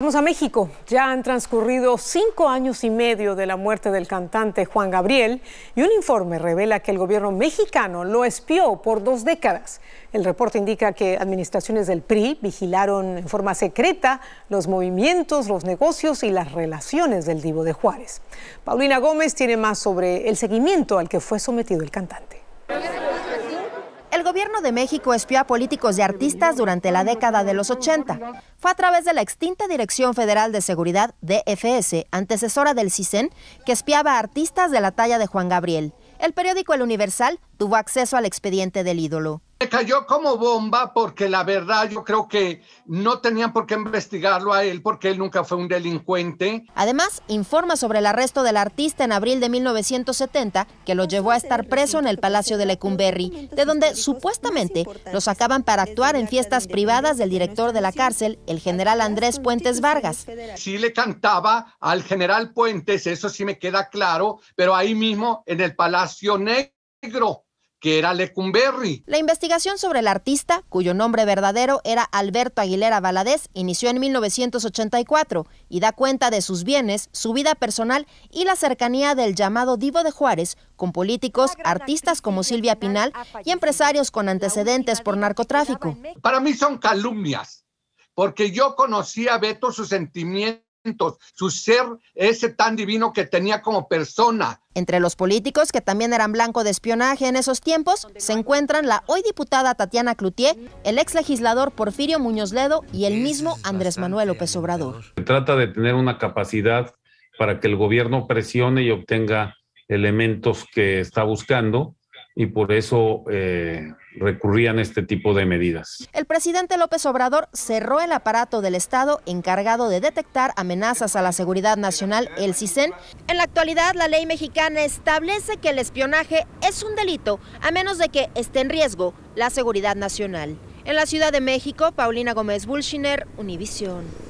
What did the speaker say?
Vamos a México. Ya han transcurrido cinco años y medio de la muerte del cantante Juan Gabriel y un informe revela que el gobierno mexicano lo espió por dos décadas. El reporte indica que administraciones del PRI vigilaron en forma secreta los movimientos, los negocios y las relaciones del divo de Juárez. Paulina Gómez tiene más sobre el seguimiento al que fue sometido el cantante. El gobierno de México espió a políticos y artistas durante la década de los 80. Fue a través de la extinta Dirección Federal de Seguridad, DFS, antecesora del CISEN, que espiaba a artistas de la talla de Juan Gabriel. El periódico El Universal tuvo acceso al expediente del ídolo. Me cayó como bomba porque la verdad yo creo que no tenían por qué investigarlo a él porque él nunca fue un delincuente. Además, informa sobre el arresto del artista en abril de 1970 que lo llevó a estar preso en el Palacio de Lecumberri, de donde supuestamente lo sacaban para actuar en fiestas privadas del director de la cárcel, el general Andrés Puentes Vargas. Sí le cantaba al general Puentes, eso sí me queda claro, pero ahí mismo en el Palacio Negro que era Lecumberri. La investigación sobre el artista, cuyo nombre verdadero era Alberto Aguilera Valadez, inició en 1984 y da cuenta de sus bienes, su vida personal y la cercanía del llamado Divo de Juárez con políticos, artistas como Silvia Pinal y empresarios con antecedentes por narcotráfico. Para mí son calumnias, porque yo conocí a Beto sus sentimientos su ser ese tan divino que tenía como persona. Entre los políticos que también eran blanco de espionaje en esos tiempos se encuentran la hoy diputada Tatiana Cloutier, el ex legislador Porfirio Muñoz Ledo y el mismo Andrés Manuel López Obrador. Se trata de tener una capacidad para que el gobierno presione y obtenga elementos que está buscando y por eso eh, recurrían a este tipo de medidas. El presidente López Obrador cerró el aparato del Estado encargado de detectar amenazas a la seguridad nacional, el CISEN. En la actualidad, la ley mexicana establece que el espionaje es un delito, a menos de que esté en riesgo la seguridad nacional. En la Ciudad de México, Paulina Gómez Bulshiner, Univisión.